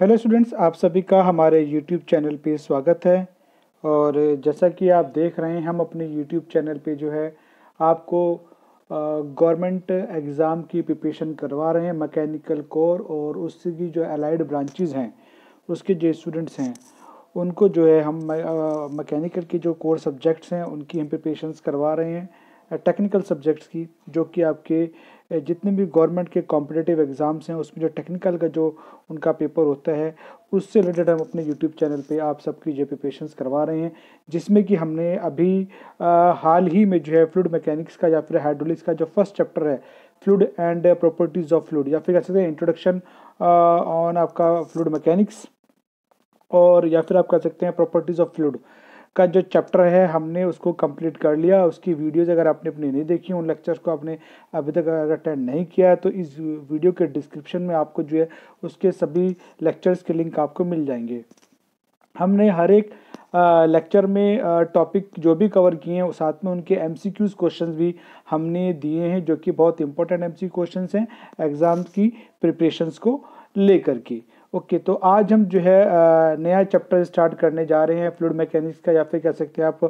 Hello students आप सभी का हमारे यूट्यूब चैनल पे स्वागत है और जैसा कि आप देख रहे हैं हम अपने यूट्यूब चैनल पे जो है आपको गवर्नमेंट एग्ज़ाम की प्रिपरेशन करवा रहे हैं मैकेनिकल कोर और उसकी जो अलाइड ब्रांचेज हैं उसके जो स्टूडेंट्स हैं उनको जो है हम मैकेनिकल के जो कोर सब्जेक्ट्स हैं उनकी हम प्रिपरेशन करवा रहे हैं टेक्निकल सब्जेक्ट्स की जो कि आपके जितने भी गवर्नमेंट के कॉम्पिटेटिव एग्ज़ाम्स हैं उसमें जो टेक्निकल का जो उनका पेपर होता है उससे रिलेटेड हम अपने यूट्यूब चैनल पे आप सबकी जो प्रिपेशन करवा रहे हैं जिसमें कि हमने अभी आ, हाल ही में जो है फ्लूड मैकेनिक्स का या फिर हाइड्रोलिक्स का जो फर्स्ट चैप्टर है fluid and properties of fluid या फिर कह सकते हैं इंट्रोडक्शन ऑन आपका फ्लूड मैकेनिक्स और या फिर आप कह सकते हैं प्रॉपर्टीज़ ऑफ फ्लूड का जो चैप्टर है हमने उसको कंप्लीट कर लिया उसकी वीडियोज़ अगर आपने अपनी नहीं देखी उन लेक्चर्स को आपने अभी तक अगर अटेंड नहीं किया है तो इस वीडियो के डिस्क्रिप्शन में आपको जो है उसके सभी लेक्चर्स के लिंक आपको मिल जाएंगे हमने हर एक लेक्चर में टॉपिक जो भी कवर किए हैं साथ में उनके एम सी क्यूज़ क्वेश्चन भी हमने दिए हैं जो कि बहुत इंपॉर्टेंट एम सी क्वेश्चन हैं एग्ज़ाम की प्रिपरेशंस को लेकर के ओके तो आज हम जो है नया चैप्टर स्टार्ट करने जा रहे हैं फ्लूड मैकेनिक्स का या फिर कह सकते हैं आप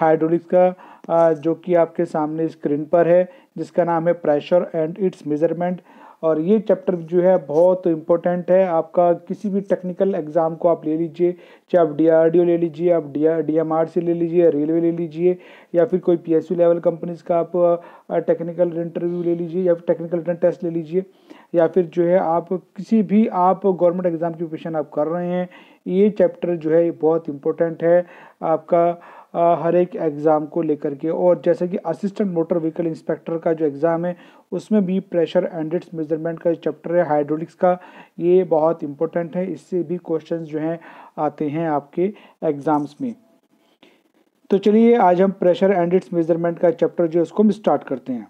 हाइड्रोलिक्स का जो कि आपके सामने स्क्रीन पर है जिसका नाम है प्रेशर एंड इट्स मेजरमेंट और ये चैप्टर जो है बहुत इंपॉर्टेंट है आपका किसी भी टेक्निकल एग्ज़ाम को आप ले लीजिए चाहे आप डी ले लीजिए आप डी डीएमआरसी ले लीजिए रेलवे ले लीजिए या फिर कोई पी लेवल कंपनीज का आप टेक्निकल इंटरव्यू ले लीजिए या फिर टेक्निकल रिटर्न टेस्ट ले लीजिए या फिर जो है आप किसी भी आप गवर्नमेंट एग्ज़ाम की प्रिपरेशन आप कर रहे हैं ये चैप्टर जो है बहुत इम्पोर्टेंट है आपका हर एक एग्ज़ाम को लेकर के और जैसे कि असिस्टेंट मोटर व्हीकल इंस्पेक्टर का जो एग्ज़ाम है उसमें भी प्रेशर एंड इट्स मेजरमेंट का चैप्टर है हाइड्रोलिक्स का ये बहुत इंपॉर्टेंट है इससे भी क्वेश्चंस जो हैं आते हैं आपके एग्ज़ाम्स में तो चलिए आज हम प्रेशर एंड इट्स मेजरमेंट का चैप्टर जो है उसको हम स्टार्ट करते हैं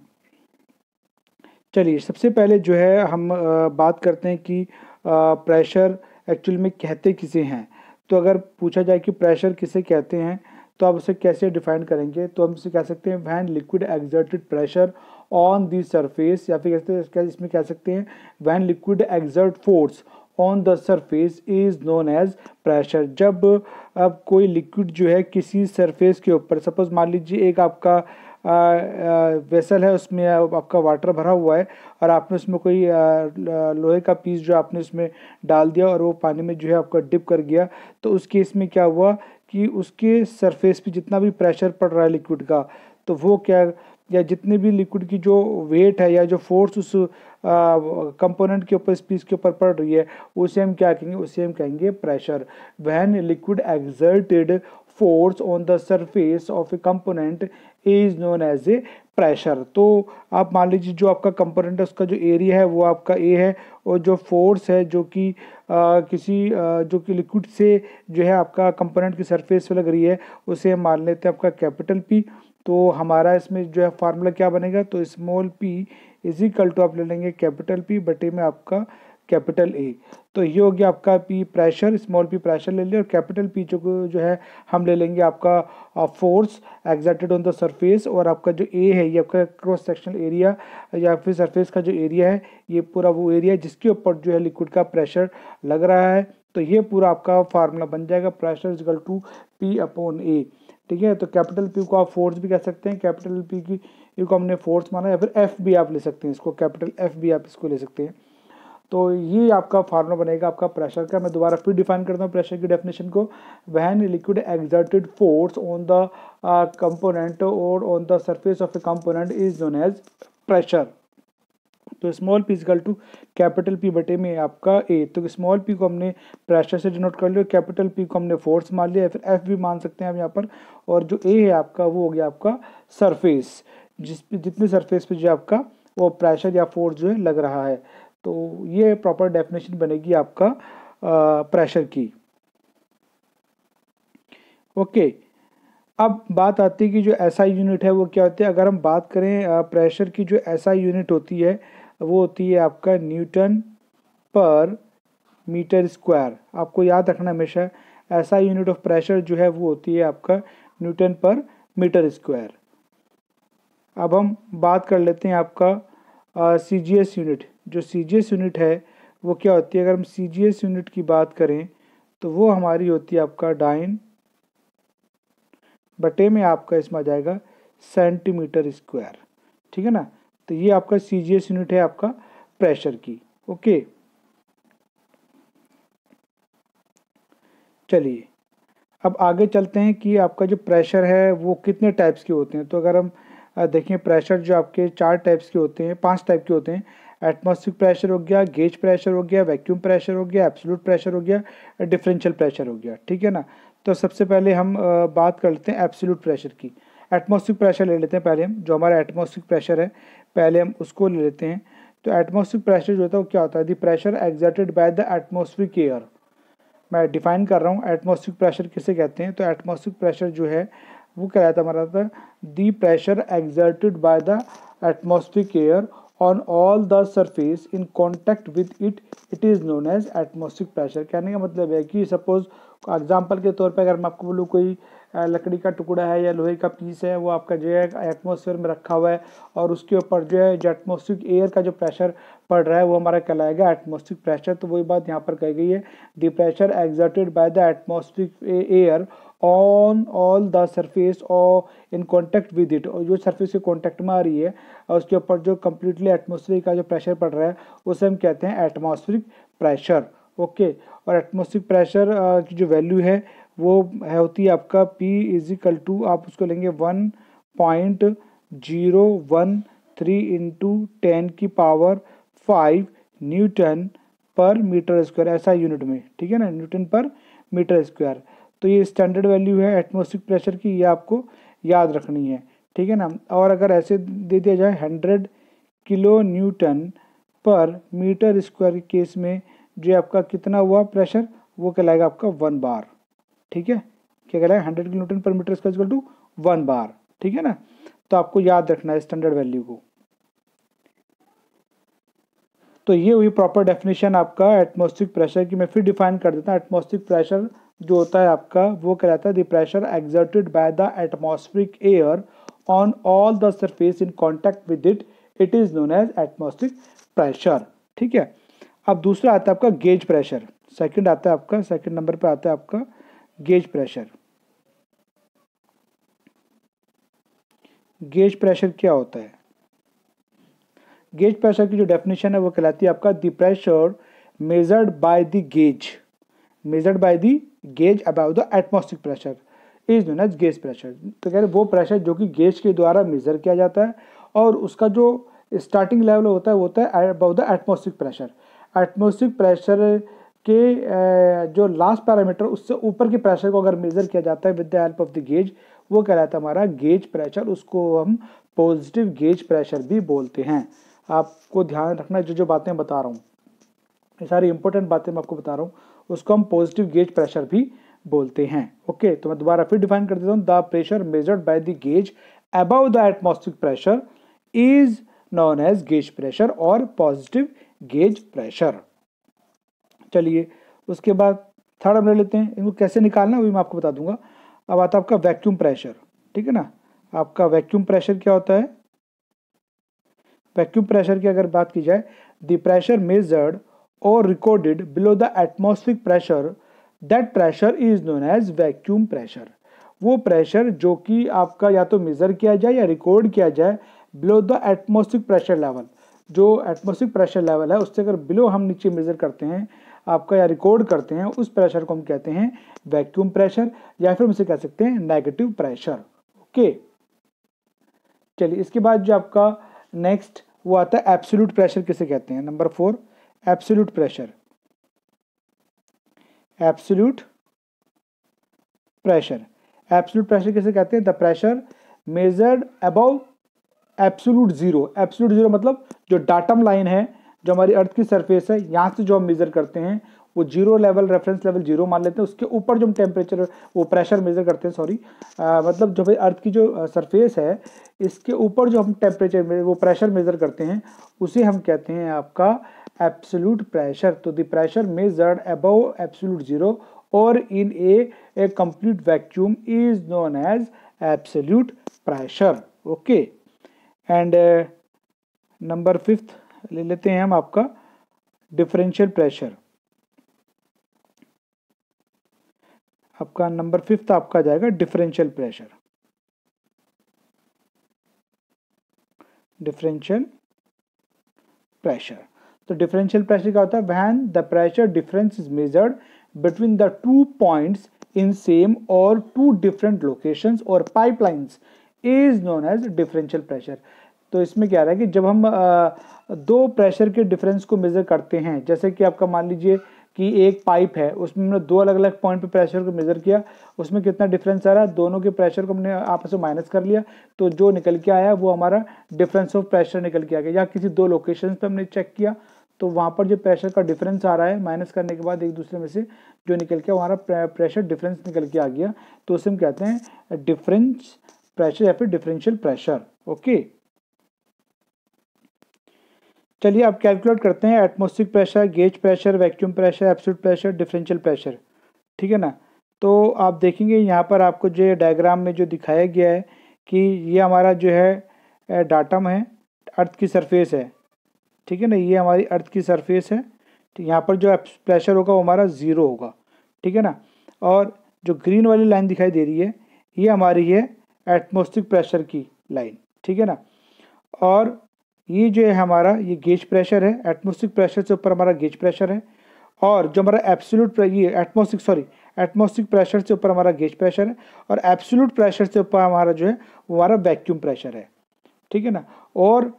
चलिए सबसे पहले जो है हम बात करते हैं कि प्रेशर एक्चुअल में कहते किसे हैं तो अगर पूछा जाए कि प्रेशर किसे कहते हैं तो आप उसे कैसे डिफाइन करेंगे तो हम इसे कह सकते हैं when liquid exerted pressure on the surface या फिर कहते इसमें कह सकते हैं when liquid exert force on the surface is known as pressure जब अब कोई लिक्विड जो है किसी सरफेस के ऊपर सपोज़ मान लीजिए एक आपका वेसल है उसमें आपका वाटर भरा हुआ है और आपने उसमें कोई लोहे का पीस जो आपने उसमें डाल दिया और वो पानी में जो है आपका डिप कर गया तो उस केस में क्या हुआ कि उसके सरफेस पे जितना भी प्रेशर पड़ रहा है लिक्विड का तो वो क्या या जितने भी लिक्विड की जो वेट है या जो फोर्स उस कंपोनेंट के ऊपर इस पीस के ऊपर पड़ रही है उसे हम क्या कहेंगे उसे हम कहेंगे pressure when liquid exerted force on the surface of a component A is known as a pressure तो आप मान लीजिए जो आपका कंपोनेंट है उसका जो एरिया है वो आपका ए है और जो फोर्स है जो कि किसी आ, जो कि लिक्विड से जो है आपका कंपोनेंट की सरफेस पे लग रही है उसे हम मान लेते हैं आपका कैपिटल पी तो हमारा इसमें जो है फार्मूला क्या बनेगा तो स्मॉल पी इजिकल टू आप ले लेंगे कैपिटल पी बटे में आपका कैपिटल ए तो ये हो गया आपका P pressure small P pressure ले लिया और कैपिटल पी जो जो है हम ले लेंगे आपका force exerted on the surface और आपका जो ए है ये आपका क्रॉस सेक्शनल एरिया या फिर सरफेस का जो एरिया है ये पूरा वो एरिया है जिसके ऊपर जो है लिक्विड का प्रेशर लग रहा है तो ये पूरा आपका फार्मूला बन जाएगा pressure equal to P upon A ठीक है तो कैपिटल पी को आप फोर्स भी कह सकते हैं कैपिटल पी की को हमने फोर्स माना या फिर एफ भी आप ले सकते हैं इसको कैपिटल एफ भी आप इसको ले सकते हैं तो ये आपका फार्मूला बनेगा आपका प्रेशर का मैं दोबारा फिर डिफाइन करता हूँ प्रेशर की डेफिनेशन को when liquid exerted force on the component और on the surface of a component is known as pressure तो small P equal to capital P बटे में आपका ए तो स्मॉल पी को हमने प्रेशर से डिनोट कर लिया कैपिटल पी को हमने फोर्स मान लिया फिर एफ भी मान सकते हैं हम यहाँ पर और जो ए है आपका वो हो गया आपका सरफेस जिस जितने सरफेस पे जो आपका वो प्रेशर या फोर्स जो है लग रहा है तो ये प्रॉपर डेफिनेशन बनेगी आपका प्रेशर की ओके अब बात आती है कि जो ऐसा यूनिट है वो क्या होती है अगर हम बात करें प्रेशर की जो ऐसा यूनिट होती है वो होती है आपका न्यूटन पर मीटर स्क्वायर आपको याद रखना हमेशा ऐसा यूनिट ऑफ प्रेशर जो है वो होती है आपका न्यूटन पर मीटर स्क्वायर अब हम बात कर लेते हैं आपका सी जी एस यूनिट जो सी जी यूनिट है वो क्या होती है अगर हम सी जी यूनिट की बात करें तो वो हमारी होती है आपका डाइन बटे में आपका इसमें आ जाएगा सेंटीमीटर स्क्वायर ठीक है ना तो ये आपका सी जी यूनिट है आपका प्रेशर की ओके चलिए अब आगे चलते हैं कि आपका जो प्रेशर है वो कितने टाइप्स के होते हैं तो अगर हम देखें प्रेशर जो आपके चार टाइप्स के होते हैं पांच टाइप के होते हैं एटमोसफिक प्रेशर हो गया गेज प्रेशर हो गया वैक्यूम प्रेशर हो गया एब्सोलूट प्रेशर हो गया डिफरेंशियल प्रेशर हो गया ठीक है ना तो सबसे पहले हम बात कर लेते हैं एब्सोलूट प्रेशर की एटमोस्फिक प्रेशर ले लेते हैं पहले हम जो हमारा एटमोसफिक प्रेशर है पहले हम उसको ले लेते हैं तो एटमॉस्फेरिक प्रेशर जो होता है वो क्या होता है the pressure exerted by the atmospheric air मैं डिफाइन कर रहा हूँ एटमोस्फिक प्रेशर किसे कहते हैं तो एटमॉस्फेरिक प्रेशर जो है वो क्या रहता हमारा the pressure exerted by the atmospheric air on all the surface in contact with it it is known as atmospheric pressure कहने का मतलब है कि suppose एग्जाम्पल के तौर पे अगर मैं आपको बोलूँ कोई लकड़ी का टुकड़ा है या लोहे का पीस है वो आपका जो है एटमोसफेयर में रखा हुआ है और उसके ऊपर जो है जो एटमोस्फिक एयर का जो प्रेशर पड़ रहा है वो हमारा कहलाएगा एटमोसफिक प्रेशर तो वही बात यहाँ पर कही गई है the pressure exerted by the atmospheric air on all the surface और इन कॉन्टैक्ट विद इट और जो सरफेस के कॉन्टैक्ट में आ रही है और उसके ऊपर जो कम्प्लीटली एटमोसफेयर का जो प्रेशर पड़ रहा है उसे हम कहते हैं एटमोसफिक प्रेशर ओके और एटमोस्फिक प्रेशर uh, की जो वैल्यू है वो है होती है आपका पी इज इक्वल टू आप उसको लेंगे one point zero one three into ten की power five newton per metre square ऐसा यूनिट में ठीक है ना न्यूटन पर मीटर स्क्वायर तो ये स्टैंडर्ड वैल्यू है एटमोस्फिक प्रेशर की ये आपको याद रखनी है ठीक है ना और अगर ऐसे दे दिया जाए hundred kilo newton per metre square case में जो आपका कितना हुआ प्रेशर वो कहलाएगा आपका वन बार ठीक है क्या कहलाएगा hundred kilo newton per metre square to one bar ठीक है ना तो आपको याद रखना है स्टैंडर्ड वैल्यू को तो ये हुई प्रॉपर डेफिनेशन आपका एटमोस्टिक प्रेशर की मैं फिर डिफाइन कर देता हूँ एटमोस्टिक प्रेशर जो होता है आपका वो कहलाता है the pressure exerted by the atmospheric air on all the surface in contact with it it is known as atmospheric pressure ठीक है अब दूसरा आता है आपका गेज प्रेशर सेकंड आता है आपका सेकंड नंबर पे आता है आपका गेज प्रेशर गेज प्रेशर क्या होता है गेज प्रेशर की जो डेफिनेशन है वो कहलाती है आपका the pressure measured by the gauge measured by the gauge about the atmospheric pressure is known as gauge pressure तो कह रहे वो प्रेशर जो कि गेज के द्वारा मेजर किया जाता है और उसका जो स्टार्टिंग लेवल होता है वो होता है about the atmospheric pressure atmospheric pressure के जो लास्ट पैरामीटर उससे ऊपर के प्रेशर को अगर मेज़र किया जाता है with the help of the gauge वो कहलाता है हमारा गेज प्रेशर उसको हम पॉजिटिव गेज प्रेशर भी बोलते हैं आपको ध्यान रखना जो जो बातें बता रहा हूँ ये सारी इंपॉर्टेंट बातें मैं आपको बता रहा हूँ उसको हम पॉजिटिव गेज प्रेशर भी बोलते हैं ओके तो मैं दोबारा फिर डिफाइन कर देता हूँ the pressure measured by the gauge above the atmospheric pressure is known as gauge pressure और पॉजिटिव गेज प्रेशर चलिए उसके बाद थर्ड हम ले लेते हैं इनको कैसे निकालना है वो मैं आपको बता दूंगा अब आता है आपका वैक्यूम प्रेशर ठीक है ना आपका वैक्यूम प्रेशर क्या होता है वैक्यूम प्रेशर की अगर बात की जाए द प्रेशर मेजर्ड और recorded below the atmospheric pressure that pressure is known as vacuum pressure वो प्रेशर जो कि आपका या तो मेज़र किया जाए या रिकॉर्ड किया जाए below the atmospheric pressure level जो एटमोस्फिक प्रेशर लेवल है उससे अगर बिलो हम नीचे मेज़र करते हैं आपका या रिकॉर्ड करते हैं उस प्रेशर को हम कहते हैं वैक्यूम प्रेशर या फिर हम इसे कह सकते हैं नेगेटिव प्रेशर ओके चलिए इसके बाद जो आपका नेक्स्ट वो आता है एप्सोल्यूट प्रेशर किसे कहते हैं number four absolute pressure absolute pressure absolute pressure किसे कहते हैं the pressure measured about absolute zero absolute zero मतलब जो डाटम लाइन है जो हमारी अर्थ की सरफेस है यहाँ से जो हम मेज़र करते हैं वो zero level reference level zero मान लेते हैं उसके ऊपर जो हम टेम्परेचर वो प्रेशर मेज़र करते हैं सॉरी मतलब जो भाई अर्थ की जो सरफेस है इसके ऊपर जो हम टेम्परेचर वो प्रेशर मेज़र करते हैं उसे हम कहते हैं आपका एप्सोलूट प्रेशर तो the pressure measured above absolute zero और in a complete vacuum is known as absolute pressure okay and number fifth ले लेते हैं हम आपका डिफरेंशियल प्रेशर आपका नंबर फिफ्थ आपका जाएगा डिफरेंशियल प्रेशर डिफरेंशियल प्रेशर तो डिफरेंशियल प्रेशर क्या होता है when the pressure difference is measured between the two points in same और टू डिफरेंट लोकेशंस और pipelines is known as differential pressure तो इसमें क्या रहा है कि जब हम दो प्रेशर के डिफरेंस को मेज़र करते हैं जैसे कि आपका मान लीजिए कि एक पाइप है उसमें हमने दो अलग अलग पॉइंट पे प्रेशर को मेज़र किया उसमें कितना डिफरेंस आ रहा है दोनों के प्रेशर को हमने आपस में माइनस कर लिया तो जो निकल के आया वो हमारा डिफरेंस ऑफ प्रेशर निकल के आ गया या किसी दो लोकेशन पर हमने चेक किया तो वहाँ पर जो प्रेशर का डिफरेंस आ रहा है माइनस करने के बाद एक दूसरे में से जो निकल के हमारा प्रेशर डिफरेंस निकल के आ गया तो उसे हम कहते हैं डिफरेंस प्रेशर या फिर डिफरेंशियल प्रेशर ओके चलिए आप कैलकुलेट करते हैं atmospheric pressure gauge pressure vacuum pressure absolute pressure differential pressure ठीक है ना तो आप देखेंगे यहाँ पर आपको जो डायग्राम में जो दिखाया गया है कि ये हमारा जो है डाटम है अर्थ की सरफेस है ठीक है ना ये हमारी अर्थ की सरफेस है तो यहाँ पर जो प्रेशर होगा वो हमारा ज़ीरो होगा ठीक है ना और जो ग्रीन वाली लाइन दिखाई दे रही है ये हमारी है एटमोस्टिक प्रेशर की लाइन ठीक है ना और ये जो है हमारा ये गेज प्रेशर है एटमोस्टिक प्रेशर से ऊपर हमारा गेज प्रेशर है और जो हमारा एब्सोल्यूट ये एटमोस्टिक सॉरी एटमोस्टिक प्रेशर से ऊपर हमारा गेज प्रेशर है और एब्सोल्यूट प्रेशर से ऊपर हमारा जो है वो हमारा वैक्यूम प्रेशर है ठीक है ना और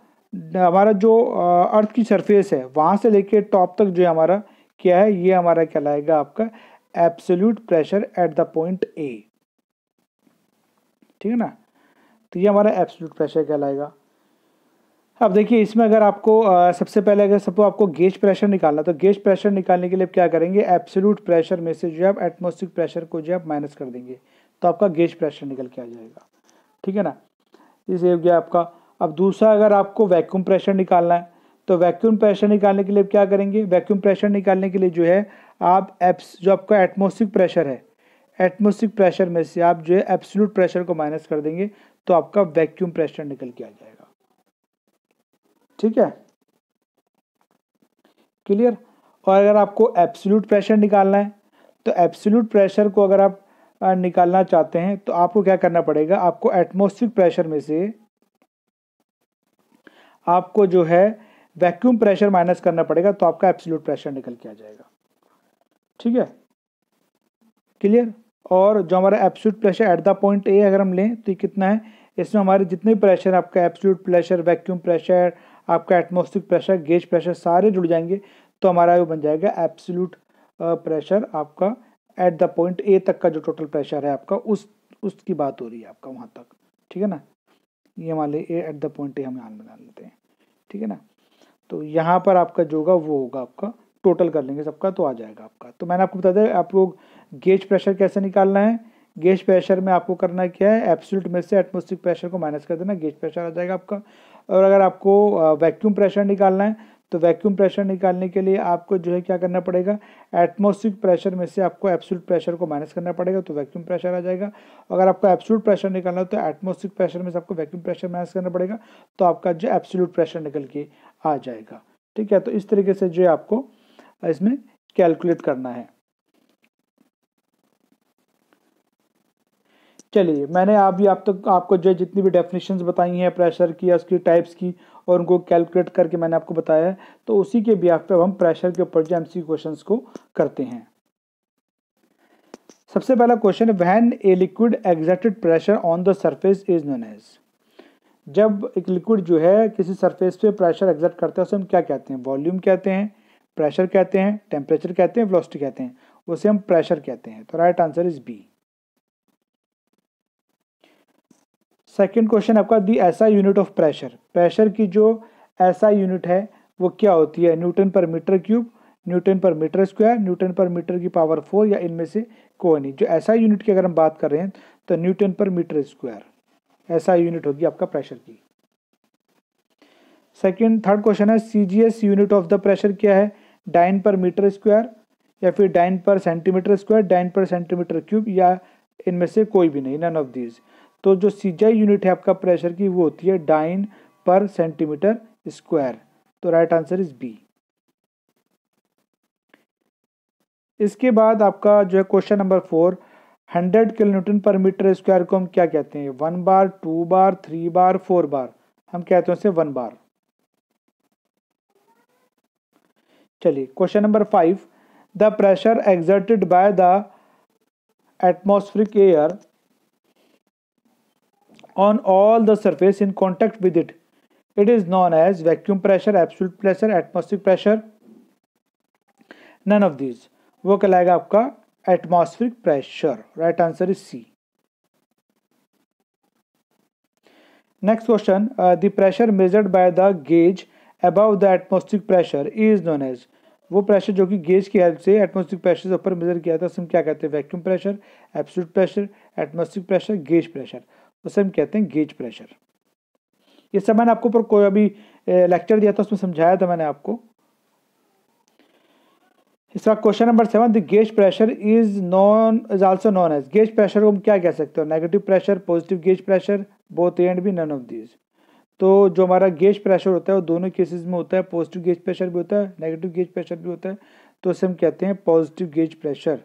हमारा जो अर्थ की सरफेस है वहाँ से लेके टॉप तक जो है हमारा क्या है ये हमारा कहलाएगा आपका absolute pressure at the point A ठीक है ना तो ये हमारा एब्सोल्यूट प्रेशर कहलाएगा अब देखिए इसमें अगर आपको आ, सबसे पहले अगर सपो आपको गेज प्रेशर निकालना तो गेज प्रेशर निकालने के लिए आप क्या करेंगे एब्सोलूट प्रेशर में से जो है आप एटमोस्टिक प्रेशर को जो है आप माइनस कर देंगे तो आपका गेज प्रेशर निकल के आ जाएगा ठीक है ना इसे हो गया आपका अब दूसरा अगर आपको वैक्यूम प्रेशर निकालना है तो वैक्यूम प्रेशर निकालने के लिए क्या करेंगे वैक्यूम प्रेशर निकालने के लिए जो है आप एप्स जो आपका एटमोस्टिक प्रेशर है एटमोस्टिक प्रेशर में से आप जो है एब्सोलूट प्रेशर को माइनस कर देंगे तो आपका वैक्यूम प्रेशर निकल के आ जाएगा ठीक है क्लियर और अगर आपको एब्सोल्यूट प्रेशर निकालना है तो एब्सोल्यूट प्रेशर को अगर आप निकालना चाहते हैं तो आपको क्या करना पड़ेगा आपको एटमोस्फिक प्रेशर में से आपको जो है वैक्यूम प्रेशर माइनस करना पड़ेगा तो आपका एब्सोल्यूट प्रेशर निकल के आ जाएगा ठीक है क्लियर और जो हमारा absolute pressure at the point A अगर हम लें तो ये कितना है इसमें हमारे जितने प्रेशर आपका एब्सोल्यूट प्रेशर वैक्यूम प्रेशर आपका एटमोस्फिक प्रेशर गेज प्रेशर सारे जुड़ जाएंगे तो हमारा वो बन जाएगा एब्सोल्यूट प्रेशर आपका एट द पॉइंट ए तक का जो टोटल प्रेशर है आपका उस उसकी बात हो रही है आपका वहाँ तक ठीक है ना ये मान लीजिए A at the point A हम यहाँ में डाल लेते हैं ठीक है ना तो यहाँ पर आपका जो होगा वो होगा आपका टोटल कर लेंगे सबका तो आ जाएगा आपका तो मैंने आपको बता दिया आप लोग गेज प्रेशर कैसे निकालना है गेज प्रेशर में आपको करना क्या है एब्सोल्यूट में से एटमोस्टिक प्रेशर को माइनस कर देना गेज प्रेशर आ जाएगा आपका और अगर आपको वैक्यूम प्रेशर निकालना है तो वैक्यूम प्रेशर निकालने के लिए आपको जो है क्या करना पड़ेगा एटमोस्टिक प्रेशर में से आपको एब्सोल्यूट प्रेशर को माइनस करना पड़ेगा तो वैक्यूम प्रेशर आ जाएगा अगर आपको एब्सोल्यूट प्रेशर निकालना हो तो एटमोस्टिक प्रेशर में से आपको वैक्यूम प्रेशर माइनस करना पड़ेगा तो आपका जो एब्सोल्यूट प्रेशर निकल के आ जाएगा ठीक है तो इस तरीके से जो है आपको इसमें कैलकुलेट करना है चलिए मैंने अभी आप तक तो, आपको जो जितनी भी डेफिनेशन बताई हैं प्रेशर की या उसकी टाइप्स की और उनको कैलकुलेट करके मैंने आपको बताया है तो उसी के ब्याह पे अब हम प्रेशर के ऊपर जो एम क्वेश्चन को करते हैं सबसे पहला क्वेश्चन है when a liquid exerted pressure on the surface is known as जब एक लिक्विड जो है किसी सरफेस पे प्रेशर एग्जेक्ट करता है उसे हम क्या कहते हैं वॉल्यूम कहते हैं प्रेशर कहते हैं टेम्परेचर कहते हैं वेलोसिटी कहते हैं उसे हम प्रेशर कहते हैं तो right answer is B second question आपका दी ऐसा यूनिट ऑफ प्रेशर प्रेशर की जो ऐसा यूनिट है वो क्या होती है newton per metre cube newton per metre square newton per metre की पावर फोर या इनमें से कोई नहीं जो ऐसा यूनिट की अगर हम बात कर रहे हैं तो न्यूटन पर मीटर स्क्वायर ऐसा यूनिट होगी आपका प्रेशर की सेकेंड थर्ड क्वेश्चन है C G S unit of the pressure क्या है डाइन पर मीटर स्क्वायर या फिर dyne per centimetre square dyne per centimetre cube या इनमें से कोई भी नहीं नन ऑफ दीज तो जो सीजाई यूनिट है आपका प्रेशर की वो होती है डाइन पर सेंटीमीटर स्क्वायर तो राइट आंसर इज बी इसके बाद आपका जो है question number four hundred kilometre per metre square को हम क्या कहते हैं one bar two bar three bar four bar हम कहते हैं उसे वन बार चलिए question number five the pressure exerted by the atmospheric air on all the surface in contact with it. It is known as vacuum pressure, absolute pressure, atmospheric pressure. None of these. वो कहलाएगा आपका atmospheric pressure right answer is C next question the pressure measured by the gauge above the atmospheric pressure is known as वो pressure जो कि gauge की help से atmospheric pressure से ऊपर मेजर किया था उसमें क्या कहते हैं vacuum pressure absolute pressure atmospheric pressure gauge pressure उसे हम कहते हैं गेज प्रेशर इस समय मैंने आपको ऊपर कोई अभी लेक्चर दिया था उसमें समझाया था मैंने आपको इसका question number seven the gauge pressure is known is also known as gauge pressure को हम क्या कह सकते हो negative pressure positive gauge pressure both and B none of these तो जो हमारा गेज प्रेशर होता है वो दोनों केसेस में होता है पॉजिटिव गेज प्रेशर भी होता है नेगेटिव गेज प्रेशर भी होता है तो उसे हम कहते हैं पॉजिटिव गेज प्रेशर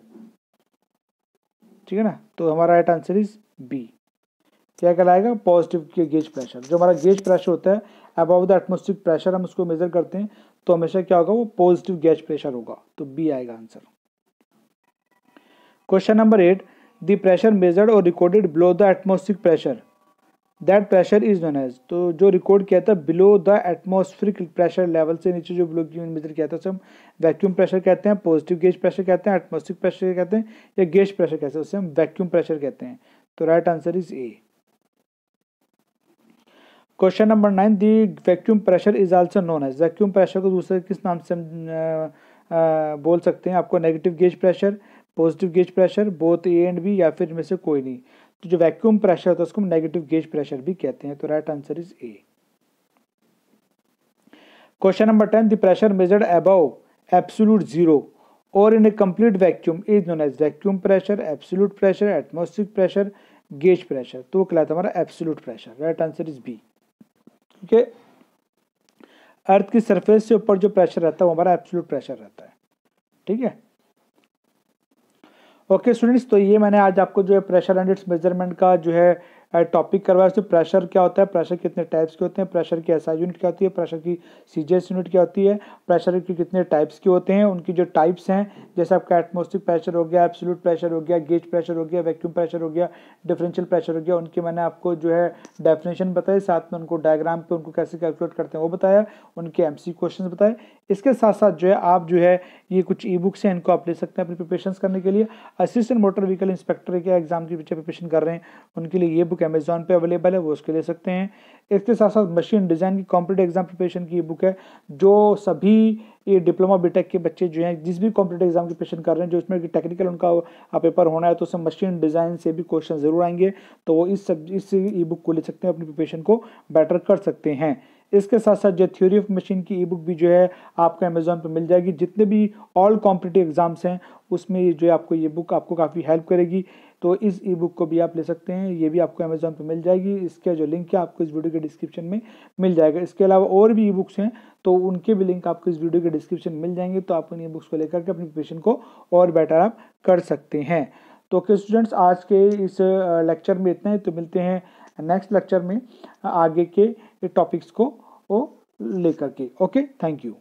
ठीक है ना तो हमारा राइट आंसर इज बी क्या कहलाएगा पॉजिटिव गेज प्रेशर जो हमारा गेज प्रेशर होता है अब द एटमोस्टिक प्रेशर हम उसको मेजर करते हैं तो हमेशा क्या होगा वो पॉजिटिव गैस प्रेशर होगा तो बी आएगा answer question number eight the pressure measured और recorded below the atmospheric pressure that pressure is known as तो जो रिकॉर्ड किया था below the atmospheric pressure level से नीचे जो बिलो मेजर किया था उसे हम वैक्यूम प्रेशर कहते हैं पॉजिटिव गेज प्रेशर कहते हैं एटमोस्फिक प्रेशर कहते हैं या गेज प्रेशर कहते हैं उसे हम वैक्यूम प्रेशर कहते हैं तो right answer is A question number nine the vacuum pressure is also known as vacuum pressure को दूसरे किस नाम से हम बोल सकते हैं आपको negative gauge pressure positive gauge pressure both A and B या फिर में से कोई नहीं तो जो वैक्यूम प्रेशर होता है उसको हम नेगेटिव गेज प्रेशर भी कहते हैं तो right answer is A question number ten the pressure measured above absolute zero और in a complete vacuum is known as vacuum pressure absolute pressure atmospheric pressure gauge pressure तो वो कहलाता है हमारा absolute pressure right answer is B ठीक है अर्थ की surface से ऊपर जो प्रेशर रहता है वो हमारा एब्सोल्यूट प्रेशर रहता है ठीक है ओके स्टूडेंट्स तो ये मैंने आज आपको जो है प्रेशर एंड इट्स मेजरमेंट का जो है टॉपिक करवाया उसमें प्रेशर क्या होता है प्रेशर कितने टाइप्स के होते हैं प्रेशर की एसआई यूनिट क्या होती है प्रेशर की सीजीएस यूनिट क्या होती है प्रेशर के कितने टाइप्स के होते हैं उनकी जो टाइप्स हैं जैसे आपका एटमोस्टिक प्रेशर हो गया एब्सोलूट प्रेशर हो गया गेज प्रेशर हो गया वैक्यूम प्रेशर हो गया डिफरेंशियल प्रेशर हो गया उनकी मैंने आपको जो है डेफिनेशन बताई साथ में उनको डायग्राम पे उनको कैसे कैलकुलेट करते हैं वो बताया उनके एम क्वेश्चन बताए इसके साथ साथ जो है आप जो है ये कुछ ई बुक्स हैं इनको आप ले सकते हैं अपनी प्रिपरेशन करने के लिए असिस्टेंट मोटर व्हीकल इंस्पेक्टर के एग्जाम के पीछे प्रिपरेशन कर रहे हैं उनके लिए ये बुक अमेजोन पे अवेलेबल है वो उसके ले सकते हैं इसके साथ साथ मशीन डिज़ाइन की कॉम्पिटेटिव एग्जाम प्रिपरेशन की बुक है जो सभी ये डिप्लोमा बीटेक के बच्चे जो हैं जिस भी कॉम्पिटेटिव एग्जाम की प्रिपरेशन कर रहे हैं जो उसमें टेक्निकल उनका पेपर होना है तो उसमें मशीन डिज़ाइन से भी क्वेश्चन ज़रूर आएंगे तो वो इस सब इस ई बुक को ले सकते हैं अपनी प्रिपेशन को बेटर कर सकते हैं इसके साथ साथ जो थ्योरी ऑफ मशीन की ई बुक भी जो है आपको अमेजोन पर मिल जाएगी जितने भी ऑल कॉम्पिटिव एग्जाम्स हैं उसमें जो है आपको ये बुक आपको काफ़ी हेल्प करेगी तो इस ई बुक को भी आप ले सकते हैं ये भी आपको अमेजोन पर मिल जाएगी इसका जो लिंक है आपको इस वीडियो के डिस्क्रिप्शन में मिल जाएगा इसके अलावा और भी ई बुक्स हैं तो उनके भी लिंक आपको इस वीडियो के डिस्क्रिप्शन में मिल जाएंगे तो आप उन ई बुक्स को लेकर के अपनी प्रिपरेशन को और बेटर आप कर सकते हैं तो ओके स्टूडेंट्स आज के इस लेक्चर में इतना ही तो मिलते हैं नेक्स्ट लेक्चर में आगे के टॉपिक्स को वो लेकर के ओके थैंक यू